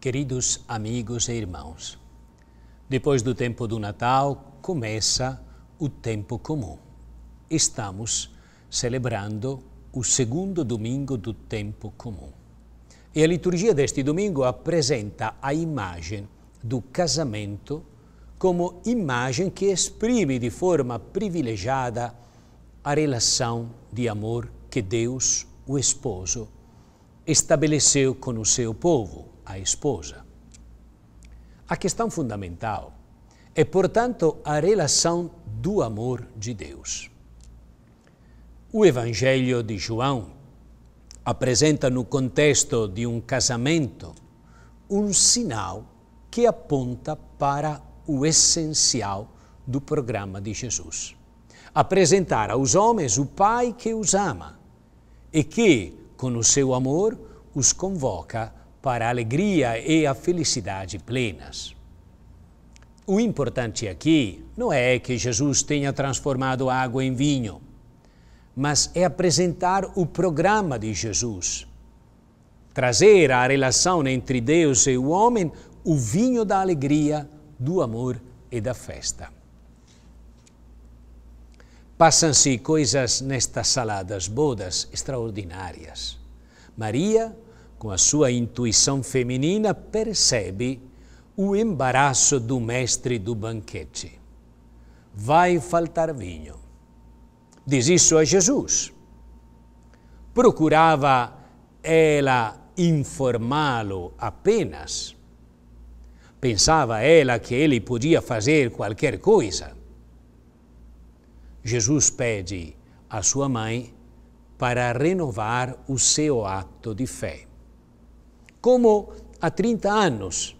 Queridos amigos e irmãos, depois do tempo do Natal começa o tempo comum. Estamos celebrando o segundo domingo do tempo comum. E a liturgia deste domingo apresenta a imagem do casamento como imagem que exprime de forma privilegiada a relação de amor que Deus, o esposo, estabeleceu com o seu povo a esposa. A questão fundamental é, portanto, a relação do amor de Deus. O Evangelho de João apresenta no contexto de um casamento um sinal que aponta para o essencial do programa de Jesus. Apresentar aos homens o Pai que os ama e que, com o seu amor, os convoca para a alegria e a felicidade plenas. O importante aqui não é que Jesus tenha transformado água em vinho, mas é apresentar o programa de Jesus. Trazer à relação entre Deus e o homem o vinho da alegria, do amor e da festa. Passam-se coisas nestas saladas bodas extraordinárias. Maria com a sua intuição feminina, percebe o embaraço do mestre do banquete. Vai faltar vinho. Diz isso a Jesus. Procurava ela informá-lo apenas. Pensava ela que ele podia fazer qualquer coisa. Jesus pede à sua mãe para renovar o seu ato de fé como há 30 anos.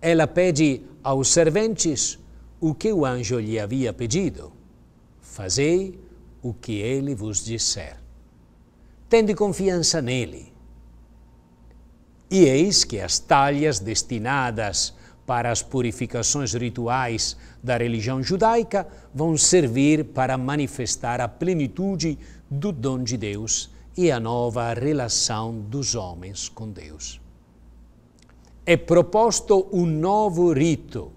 Ela pede aos serventes o que o anjo lhe havia pedido. Fazei o que ele vos disser. Tende confiança nele. E eis que as talhas destinadas para as purificações rituais da religião judaica vão servir para manifestar a plenitude do dom de Deus e a nova relação dos homens com Deus. É proposto um novo rito.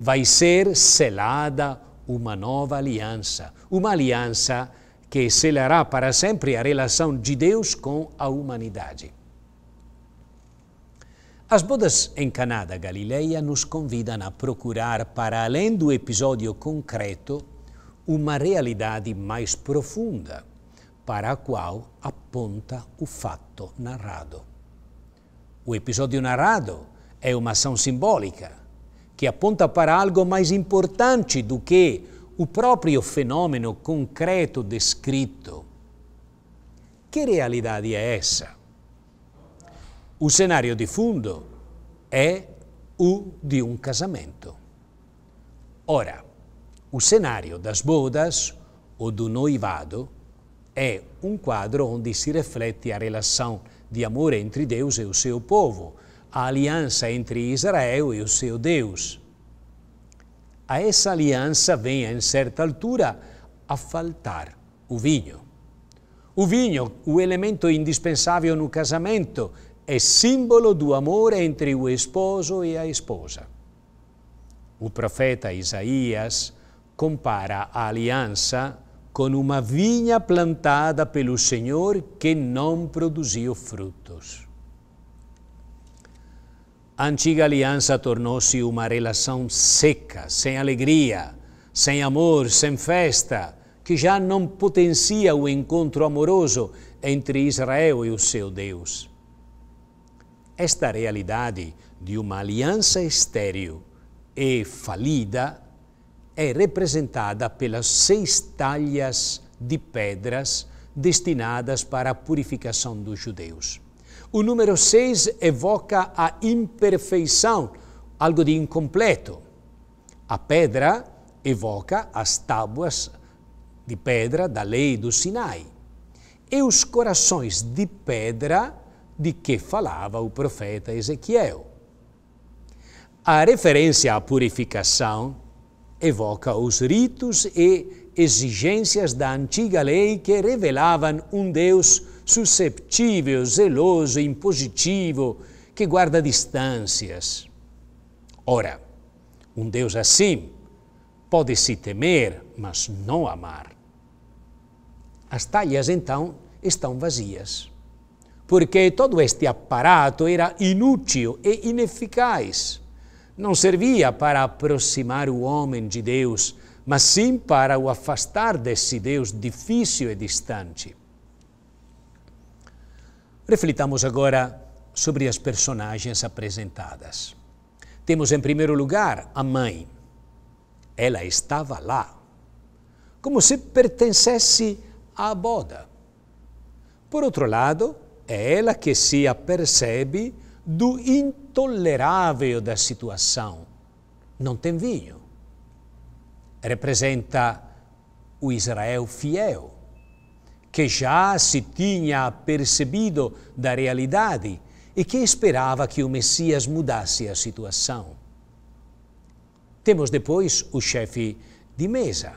Vai ser selada uma nova aliança, uma aliança que selará para sempre a relação de Deus com a humanidade. As bodas em Caná da Galileia nos convidam a procurar, para além do episódio concreto, uma realidade mais profunda para a qual aponta o fato narrado. O episódio narrado é uma ação simbólica que aponta para algo mais importante do que o próprio fenômeno concreto descrito. Que realidade é essa? O cenário de fundo é o de um casamento. Ora, o cenário das bodas ou do noivado é um quadro onde se reflete a relação de amor entre Deus e o seu povo, a aliança entre Israel e o seu Deus. A essa aliança vem, em certa altura, a faltar o vinho. O vinho, o elemento indispensável no casamento, é símbolo do amor entre o esposo e a esposa. O profeta Isaías compara a aliança com uma vinha plantada pelo Senhor que não produziu frutos. A antiga aliança tornou-se uma relação seca, sem alegria, sem amor, sem festa, que já não potencia o encontro amoroso entre Israel e o seu Deus. Esta realidade de uma aliança estéril e falida é representada pelas seis talhas de pedras destinadas para a purificação dos judeus. O número seis evoca a imperfeição, algo de incompleto. A pedra evoca as tábuas de pedra da lei do Sinai e os corações de pedra de que falava o profeta Ezequiel. A referência à purificação evoca os ritos e exigências da antiga lei que revelavam um Deus susceptível, zeloso, impositivo, que guarda distâncias. Ora, um Deus assim pode-se temer, mas não amar. As talhas, então, estão vazias, porque todo este aparato era inútil e ineficaz não servia para aproximar o homem de Deus, mas sim para o afastar desse Deus difícil e distante. Reflitamos agora sobre as personagens apresentadas. Temos em primeiro lugar a mãe. Ela estava lá, como se pertencesse à boda. Por outro lado, é ela que se apercebe do intolerável da situação. Não tem vinho. Representa o Israel fiel, que já se tinha percebido da realidade e que esperava que o Messias mudasse a situação. Temos depois o chefe de mesa,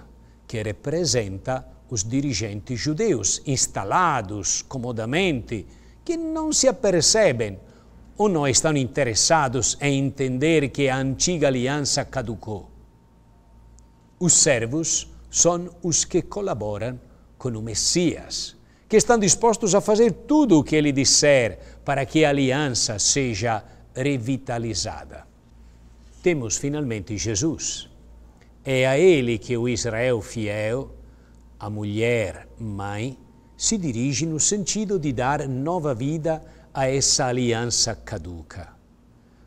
que representa os dirigentes judeus, instalados comodamente, que não se apercebem ou não estão interessados em entender que a antiga aliança caducou. Os servos são os que colaboram com o Messias, que estão dispostos a fazer tudo o que ele disser para que a aliança seja revitalizada. Temos finalmente Jesus. É a ele que o Israel fiel, a mulher mãe, se dirige no sentido de dar nova vida a essa aliança caduca.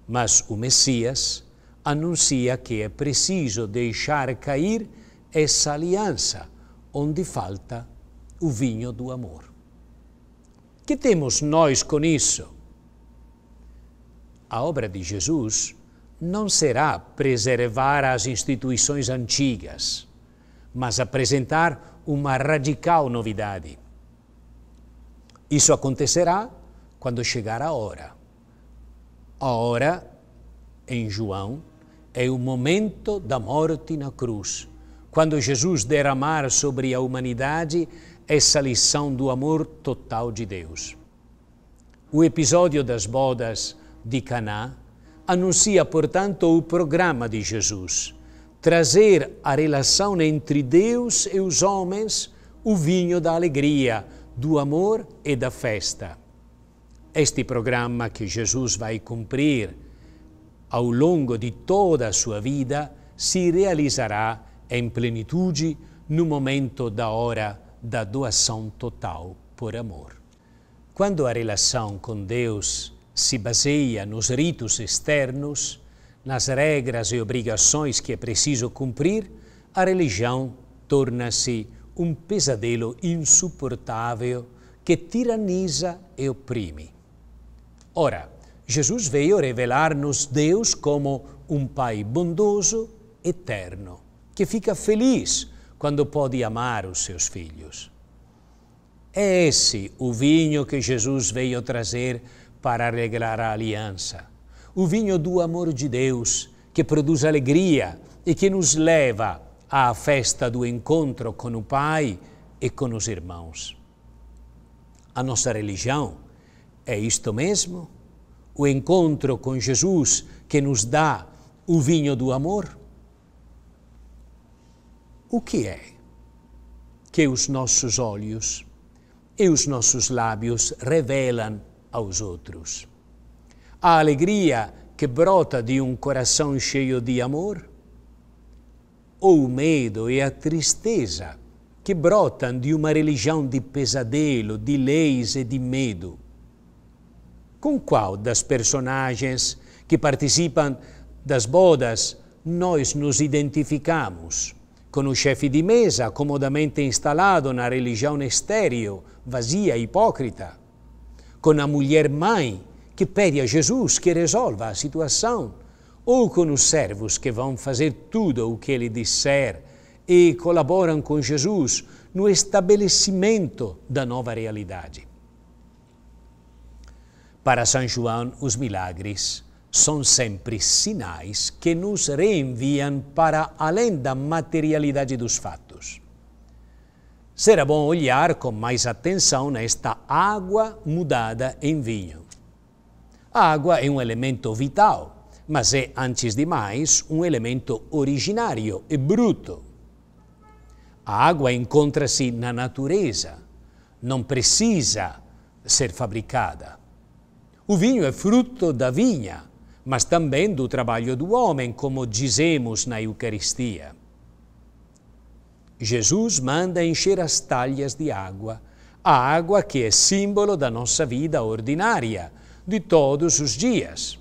Mas o Messias anuncia que é preciso deixar cair essa aliança, onde falta o vinho do amor. Que temos nós com isso? A obra de Jesus não será preservar as instituições antigas, mas apresentar uma radical novidade. Isso acontecerá quando chegar a hora. A hora, em João, é o momento da morte na cruz, quando Jesus derramar sobre a humanidade essa lição do amor total de Deus. O episódio das bodas de Caná anuncia, portanto, o programa de Jesus, trazer a relação entre Deus e os homens, o vinho da alegria, do amor e da festa este programma che Gesù va a cumprir ao longo di tutta la sua vita si realizzerà in plenitude no momento da hora da doação total por amor. Quando a relação com Deus se baseia nos ritos externos, nas regras e obrigações que é preciso cumprir, a religião torna-se um pesadelo insuportável que tiraniza e oprime. Ora, Jesus veio revelar-nos Deus como um Pai bondoso, eterno, que fica feliz quando pode amar os seus filhos. É esse o vinho que Jesus veio trazer para alegrar a aliança. O vinho do amor de Deus, que produz alegria e que nos leva à festa do encontro com o Pai e com os irmãos. A nossa religião, é isto mesmo? O encontro com Jesus que nos dá o vinho do amor? O que é que os nossos olhos e os nossos lábios revelam aos outros? A alegria que brota de um coração cheio de amor? Ou o medo e a tristeza que brotam de uma religião de pesadelo, de leis e de medo? com qual das personagens que participam das bodas nós nos identificamos? Com o chefe de mesa comodamente instalado na religião estéril, vazia e hipócrita? Com a mulher mãe que pede a Jesus que resolva a situação? Ou com os servos que vão fazer tudo o que ele disser e colaboram com Jesus no estabelecimento da nova realidade? Para São João, os milagres são sempre sinais que nos reenviam para além da materialidade dos fatos. Será bom olhar com mais atenção nesta água mudada em vinho. A água é um elemento vital, mas é, antes de mais, um elemento originário e bruto. A água encontra-se na natureza, não precisa ser fabricada o vinho é fruto da vinha, mas também do trabalho do homem, como dizemos na Eucaristia. Jesus manda encher as talhas de água, a água que é símbolo da nossa vida ordinária, de todos os dias.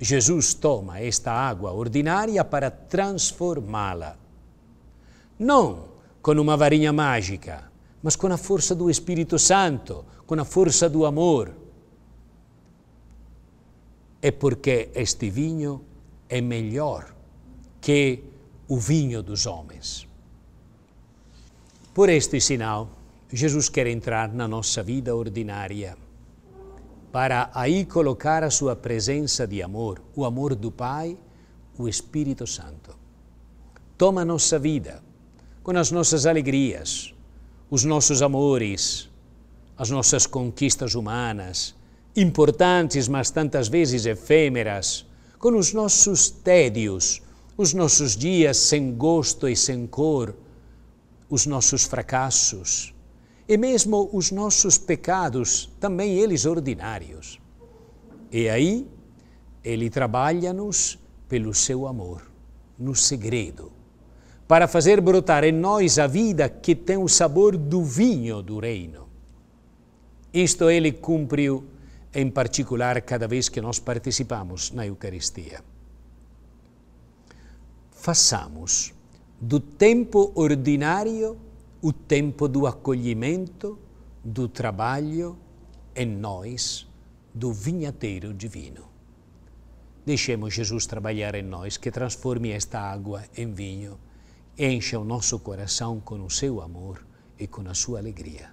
Jesus toma esta água ordinária para transformá-la. Não com uma varinha mágica, mas com a força do Espírito Santo, com a força do amor é porque este vinho é melhor que o vinho dos homens. Por este sinal, Jesus quer entrar na nossa vida ordinária, para aí colocar a sua presença de amor, o amor do Pai, o Espírito Santo. Toma a nossa vida, com as nossas alegrias, os nossos amores, as nossas conquistas humanas, importantes, mas tantas vezes efêmeras, com os nossos tédios, os nossos dias sem gosto e sem cor, os nossos fracassos e mesmo os nossos pecados, também eles ordinários. E aí, Ele trabalha-nos pelo seu amor, no segredo, para fazer brotar em nós a vida que tem o sabor do vinho do reino. Isto Ele cumpriu em particular cada vez que nós participamos na Eucaristia. Façamos do tempo ordinário o tempo do acolhimento, do trabalho em nós, do vinhateiro divino. Deixemos Jesus trabalhar em nós, que transforme esta água em vinho, encha o nosso coração com o seu amor e com a sua alegria.